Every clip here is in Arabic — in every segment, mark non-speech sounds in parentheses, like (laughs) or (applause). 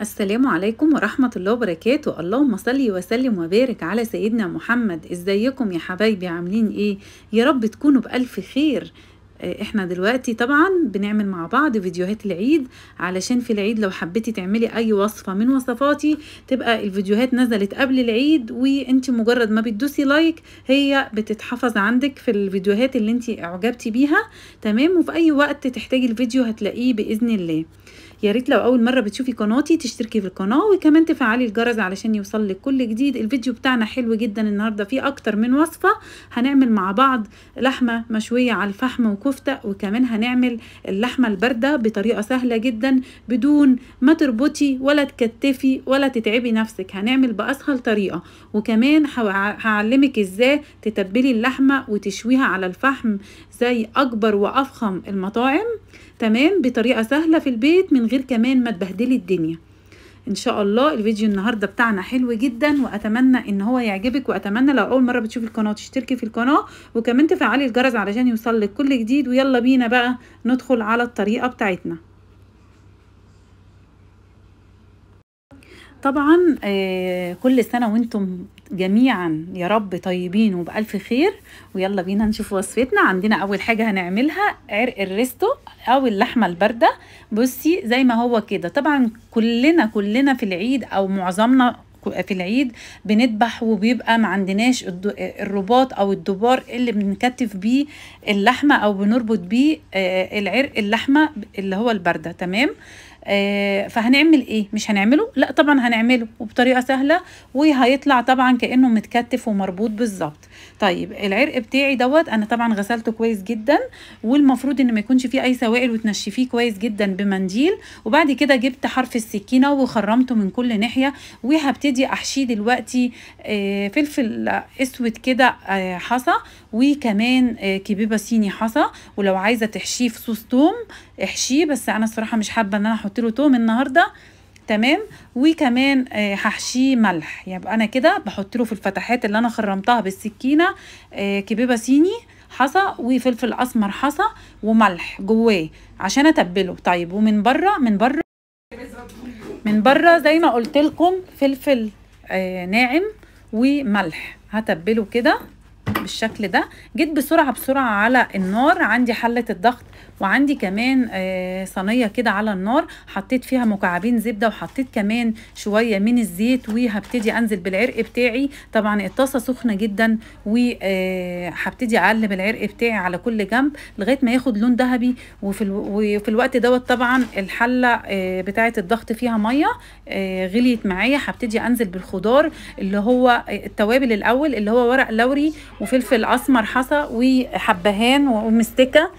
السلام عليكم ورحمة الله وبركاته اللهم صلي وسلم وبارك على سيدنا محمد ازيكم يا حبايبي عاملين ايه يا رب تكونوا بألف خير آه، احنا دلوقتي طبعا بنعمل مع بعض فيديوهات العيد علشان في العيد لو حبيتي تعملي اي وصفة من وصفاتي تبقى الفيديوهات نزلت قبل العيد وانت مجرد ما بتدوسي لايك هي بتتحفظ عندك في الفيديوهات اللي انت اعجبتي بيها تمام وفي اي وقت تحتاجي الفيديو هتلاقيه بإذن الله يا ريت لو اول مره بتشوفي قناتي تشتركي في القناه وكمان تفعلي الجرس علشان يوصل لك كل جديد الفيديو بتاعنا حلو جدا النهارده فيه اكتر من وصفه هنعمل مع بعض لحمه مشويه على الفحم وكفته وكمان هنعمل اللحمه البارده بطريقه سهله جدا بدون ما تربطي ولا تكتفي ولا تتعبي نفسك هنعمل باسهل طريقه وكمان هعلمك ازاي تتبلي اللحمه وتشويها على الفحم زي اكبر وافخم المطاعم تمام بطريقه سهله في البيت من غير كمان ما تبهدلي الدنيا ان شاء الله الفيديو النهارده بتاعنا حلو جدا واتمنى ان هو يعجبك واتمنى لو اول مره بتشوفي القناه تشتركي في القناه وكمان تفعلي الجرس علشان يوصلك كل جديد ويلا بينا بقى ندخل على الطريقه بتاعتنا طبعا آه، كل سنة وانتم جميعا يا رب طيبين وبألف خير ويلا بينا نشوف وصفتنا عندنا أول حاجة هنعملها عرق الريستو أو اللحمة الباردة بصي زي ما هو كده طبعا كلنا كلنا في العيد أو معظمنا في العيد بنذبح وبيبقى ما عندناش الرباط او الدبار اللي بنكتف بيه اللحمه او بنربط بيه آه، العرق اللحمه اللي هو البارده تمام آه، فهنعمل ايه مش هنعمله لا طبعا هنعمله وبطريقه سهله وهيطلع طبعا كانه متكتف ومربوط بالظبط طيب العرق بتاعي دوت انا طبعا غسلته كويس جدا والمفروض ان ما يكونش فيه اي سوائل وتنشفيه كويس جدا بمنديل وبعد كده جبت حرف السكينه وخرمته من كل ناحيه وهبتدي احشيه دلوقتي آه، فلفل اسود كده آه، حصى وكمان كبيبه صيني حصى ولو عايزه تحشيه في صوص توم احشيه بس انا الصراحه مش حابه ان انا احط له توم النهارده تمام وكمان آه، هحشيه ملح يبقى يعني انا كده بحط له في الفتحات اللي انا خرمتها بالسكينه آه، كبيبه صيني حصى وفلفل اسمر حصى وملح جواه عشان اتبله طيب ومن بره من بره من بره زي ما قلت لكم فلفل آه، ناعم وملح هتبله كده بالشكل ده جيت بسرعه بسرعه على النار عندي حله الضغط وعندي كمان آه، صينيه كده على النار حطيت فيها مكعبين زبده وحطيت كمان شويه من الزيت وهبتدي انزل بالعرق بتاعي طبعا الطاسه سخنه جدا وهبتدي آه، اقلب العرق بتاعي على كل جنب لغايه ما ياخد لون ذهبي وفي ال... وفي الوقت دوت طبعا الحله آه، بتاعه الضغط فيها ميه غليت معايا هبتدي انزل بالخضار اللي هو التوابل الاول اللي هو ورق لوري وفلفل اسمر حصى وحبهان ومستكه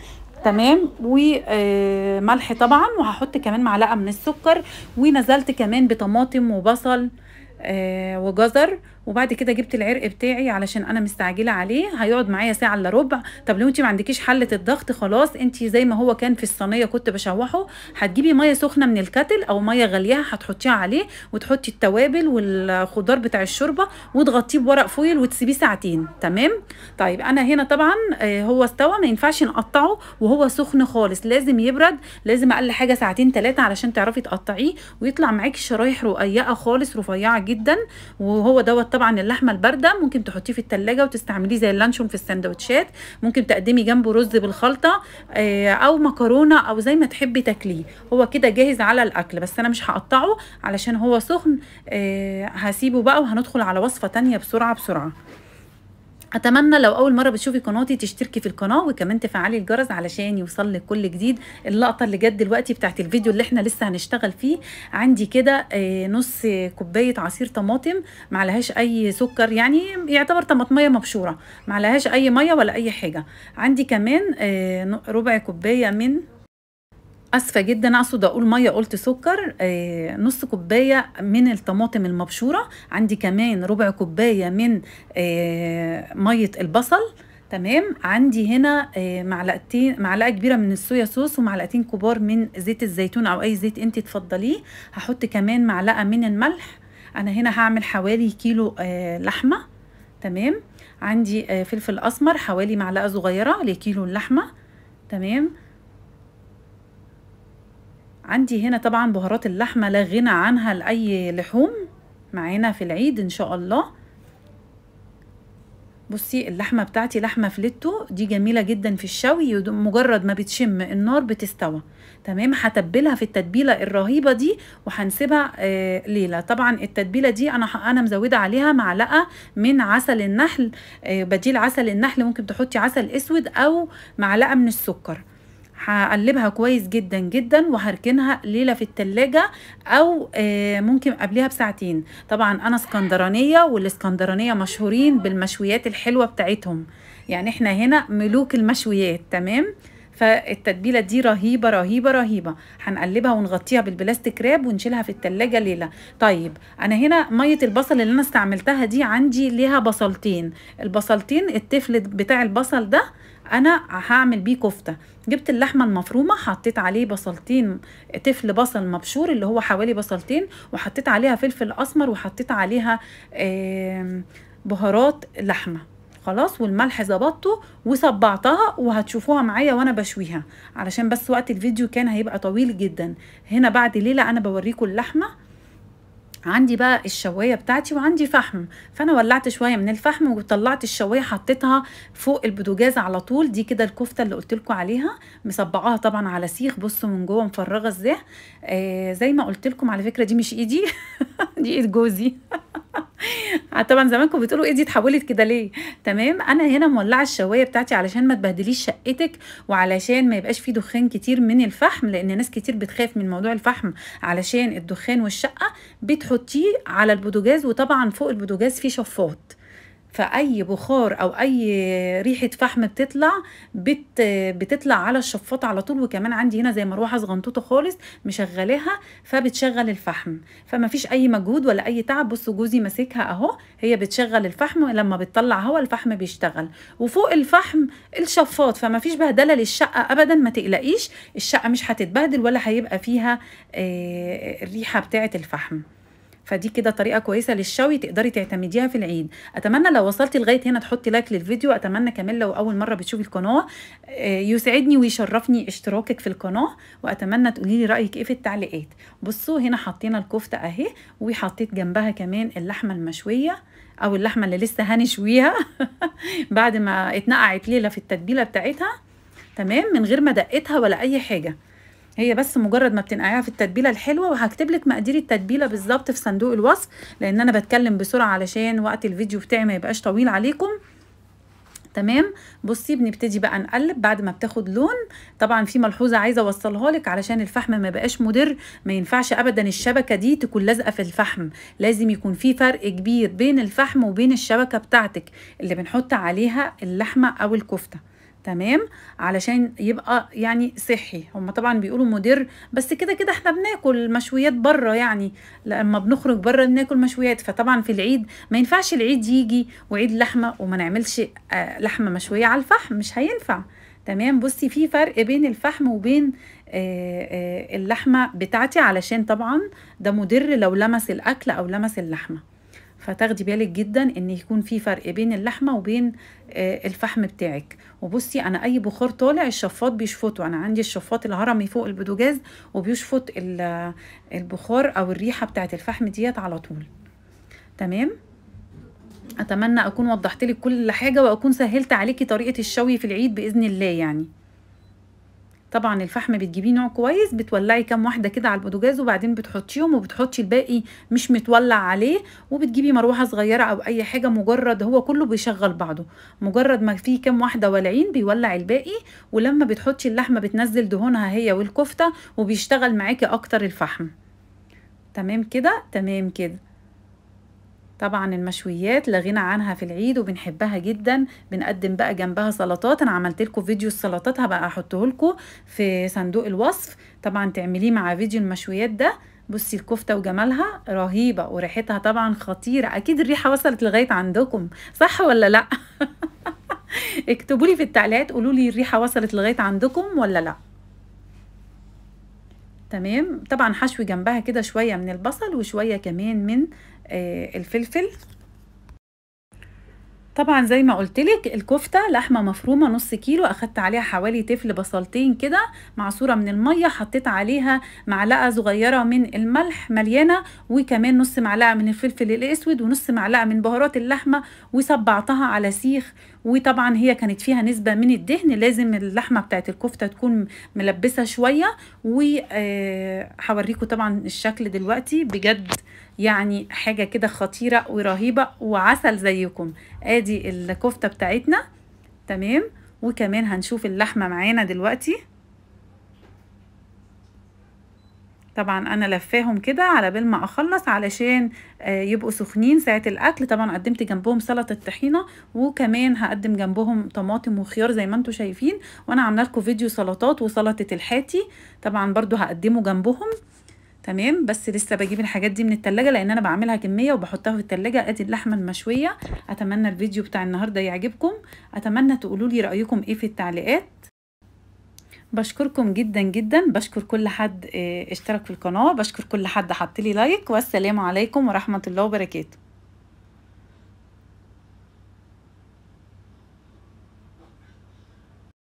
تمام وملح آه، طبعا وهحط كمان معلقه من السكر ونزلت كمان بطماطم وبصل آه، وجزر وبعد كده جبت العرق بتاعي علشان انا مستعجله عليه هيقعد معايا ساعه الا ربع طب لو انت ما عندكيش حله الضغط خلاص انت زي ما هو كان في الصينيه كنت بشوحه هتجيبي ميه سخنه من الكتل او ميه غاليه هتحطيها عليه وتحطي التوابل والخضار بتاع الشوربه وتغطيه بورق فويل وتسيبيه ساعتين تمام طيب انا هنا طبعا آه، هو استوى ما ينفعش نقطعه وهو سخن خالص لازم يبرد لازم اقل حاجه ساعتين ثلاثه علشان تعرفي تقطعيه ويطلع معاكي شرايح رقيقه خالص رفيعه جدا وهو دوت طبعا اللحمه البارده ممكن تحطيه في التلاجة وتستعمليه زي اللانشون في السندوتشات ممكن تقدمي جنبه رز بالخلطه آه، او مكرونه او زي ما تحبي تاكليه هو كده جاهز على الاكل بس انا مش هقطعه علشان هو سخن آه، هسيبه بقى وهندخل على وصفه تانية بسرعه بسرعه اتمنى لو اول مره بتشوفي قناتي تشتركي في القناه وكمان تفعلي الجرس علشان يوصل لك كل جديد اللقطه اللي جت دلوقتي بتاعت الفيديو اللي احنا لسه هنشتغل فيه عندي كده آه، نص كوبايه عصير طماطم معلهاش اي سكر يعني يعتبر طماطميه مبشوره معلهاش اي ميه ولا اي حاجه عندي كمان آه، ربع كوبايه من اسفه جدا اقصد اقول ميه قلت سكر آه نص كوبايه من الطماطم المبشوره عندي كمان ربع كوبايه من آه ميه البصل تمام عندي هنا آه معلقتين معلقه كبيره من الصويا صوص ومعلقتين كبار من زيت الزيتون او اي زيت انت تفضليه هحط كمان معلقه من الملح انا هنا هعمل حوالي كيلو آه، لحمه تمام عندي آه، فلفل اسمر حوالي معلقه صغيره لكيلو اللحمه تمام عندي هنا طبعا بهارات اللحمة لا غنى عنها لأي لحوم معانا في العيد إن شاء الله بصي اللحمة بتاعتي لحمة فليتو دي جميلة جدا في الشوي مجرد ما بتشم النار بتستوى تمام هتبلها في التتبيلة الرهيبة دي وهنسيبها آه ليلة طبعا التتبيلة دي أنا أنا مزودة عليها معلقة من عسل النحل آه بديل عسل النحل ممكن تحطي عسل أسود أو معلقة من السكر هقلبها كويس جدا جدا وهركنها ليله في التلاجة او آه، ممكن قبلها بساعتين طبعا انا اسكندرانيه والاسكندرانيه مشهورين بالمشويات الحلوه بتاعتهم يعني احنا هنا ملوك المشويات تمام فالتتبيلة دي رهيبة رهيبة رهيبة هنقلبها ونغطيها بالبلاستيك راب ونشيلها في التلاجة ليلة طيب أنا هنا مية البصل اللي أنا استعملتها دي عندي ليها بصلتين البصلتين التفلت بتاع البصل ده انا هعمل بيه كفته جبت اللحمه المفرومه حطيت عليه بصلتين تفل بصل مبشور اللي هو حوالي بصلتين وحطيت عليها فلفل اسمر وحطيت عليها بهارات لحمه خلاص والملح ظبطته وصبعتها وهتشوفوها معايا وانا بشويها علشان بس وقت الفيديو كان هيبقى طويل جدا هنا بعد ليله انا بوريكم اللحمه عندي بقى الشوايه بتاعتي وعندي فحم فانا ولعت شويه من الفحم وطلعت الشوايه حطيتها فوق البوتاجاز على طول دي كده الكفته اللي قلت لكم عليها مصبعاها طبعا على سيخ بصوا من جوه مفرغه ازاي آه زي ما قلت لكم على فكره دي مش ايدي (laughs) دي ايد جوزي (laughs) (laughs) آه، طبعا زمانكم بتقولوا ايه دي اتحولت كده ليه تمام انا هنا مولعه الشوايه بتاعتي علشان ما تبهدليش شقتك وعلشان ما يبقاش فيه دخان كتير من الفحم لان ناس كتير بتخاف من موضوع الفحم علشان الدخان والشقه بتحطيه على البوتاجاز وطبعا فوق البوتاجاز فيه شفاط فأي بخار أو أي ريحة فحم بتطلع بت بتطلع على الشفاط على طول وكمان عندي هنا زي مروحة صغنطوطة خالص مشغلاها فبتشغل الفحم فما فيش أي مجهود ولا أي تعب بصوا جوزي ماسكها أهو هي بتشغل الفحم لما بتطلع هوا الفحم بيشتغل وفوق الفحم الشفاط فما فيش بهدلة للشقة أبدا ما تقلقيش الشقة مش هتتبهدل ولا هيبقى فيها آه، الريحة بتاعة الفحم فدي كده طريقه كويسه للشوي تقدري تعتمديها في العيد اتمنى لو وصلتي لغايه هنا تحطي لايك للفيديو اتمنى كمان لو اول مره بتشوفي القناه آه، يسعدني ويشرفني اشتراكك في القناه واتمنى تقولي لي رايك ايه في التعليقات بصوا هنا حطينا الكفته اهي وحطيت جنبها كمان اللحمه المشويه او اللحمه اللي لسه هنشويها (laughs) بعد ما اتنقعت ليله في التتبيله بتاعتها تمام من غير ما دقتها ولا اي حاجه هي بس مجرد ما بتنقعيها في التتبيله الحلوه وهكتب لك مقادير التتبيله بالظبط في صندوق الوصف لان انا بتكلم بسرعه علشان وقت الفيديو بتاعي ما يبقاش طويل عليكم تمام بصي بنبتدي بقى نقلب بعد ما بتاخد لون طبعا في ملحوظه عايزه اوصلها لك علشان الفحم ما بقاش مدر ما ينفعش ابدا الشبكه دي تكون لازقه في الفحم لازم يكون في فرق كبير بين الفحم وبين الشبكه بتاعتك اللي بنحط عليها اللحمه او الكفته تمام علشان يبقى يعني صحي هما طبعا بيقولوا مدر بس كده كده احنا بناكل مشويات بره يعني لما بنخرج بره بناكل مشويات فطبعا في العيد ما ينفعش العيد يجي وعيد لحمه وما نعملش آه، لحمه مشويه على الفحم مش هينفع تمام بصي في فرق بين الفحم وبين آه، آه، اللحمه بتاعتي علشان طبعا ده مدر لو لمس الاكل او لمس اللحمه فتاخدي بالك جدا ان يكون في فرق بين اللحمه وبين آه، الفحم بتاعك وبصي انا اي بخار طالع الشفاط بيشفطه انا عندي الشفاط الهرمي فوق البوتاجاز وبيشفط آه، البخار او الريحه بتاعه الفحم ديت على طول تمام اتمنى اكون وضحت لك كل حاجه واكون سهلت عليكي طريقه الشوي في العيد باذن الله يعني طبعا الفحم بتجيبيه نوع كويس بتولعي كام واحده كده على البوتجاز وبعدين بتحطيهم وبتحطي الباقي مش متولع عليه وبتجيبي مروحه صغيره او اي حاجه مجرد هو كله بيشغل بعضه مجرد ما فيه كام واحده والعين بيولع الباقي ولما بتحطي اللحمه بتنزل دهونها هي والكفته وبيشتغل معاكي اكتر الفحم تمام كده تمام كده طبعا المشويات لا غنى عنها في العيد وبنحبها جدا بنقدم بقى جنبها سلطات انا عملت لكم فيديو السلطات هبقى احطه لكم في صندوق الوصف طبعا تعمليه مع فيديو المشويات ده بصي الكفته وجمالها رهيبه وريحتها طبعا خطيره اكيد الريحه وصلت لغايه عندكم صح ولا لا (laughs) اكتبوا لي في التعليقات قولوا لي الريحه وصلت لغايه عندكم ولا لا تمام طبعا حشوي جنبها كده شويه من البصل وشويه كمان من آه، الفلفل طبعا زي ما قلت لك الكفته لحمه مفرومه نص كيلو اخدت عليها حوالي تفل بصلتين كده معصوره من الميه حطيت عليها معلقه صغيره من الملح مليانه وكمان نص معلقه من الفلفل الاسود ونص معلقه من بهارات اللحمه وصبعتها على سيخ وطبعا هي كانت فيها نسبه من الدهن لازم اللحمه بتاعت الكفته تكون ملبسه شويه وهوريكم آه، طبعا الشكل دلوقتي بجد يعني حاجة كده خطيرة ورهيبة وعسل زيكم ادي الكفتة بتاعتنا تمام وكمان هنشوف اللحمة معانا دلوقتي طبعا انا لفاهم كده على بال ما اخلص علشان آه، يبقوا سخنين ساعه الاكل طبعا قدمت جنبهم سلطه طحينه وكمان هقدم جنبهم طماطم وخيار زي ما انتم شايفين وانا عامله لكم فيديو سلطات وسلطه الحاتي طبعا برضو هقدمه جنبهم تمام بس لسه بجيب الحاجات دي من التلاجة لان انا بعملها كمية وبحطها في التلاجة ادي اللحمة المشوية اتمنى الفيديو بتاع النهاردة يعجبكم اتمنى تقولولي رأيكم ايه في التعليقات بشكركم جدا جدا بشكر كل حد آه، اشترك في القناة بشكر كل حد حط لي لايك والسلام عليكم ورحمة الله وبركاته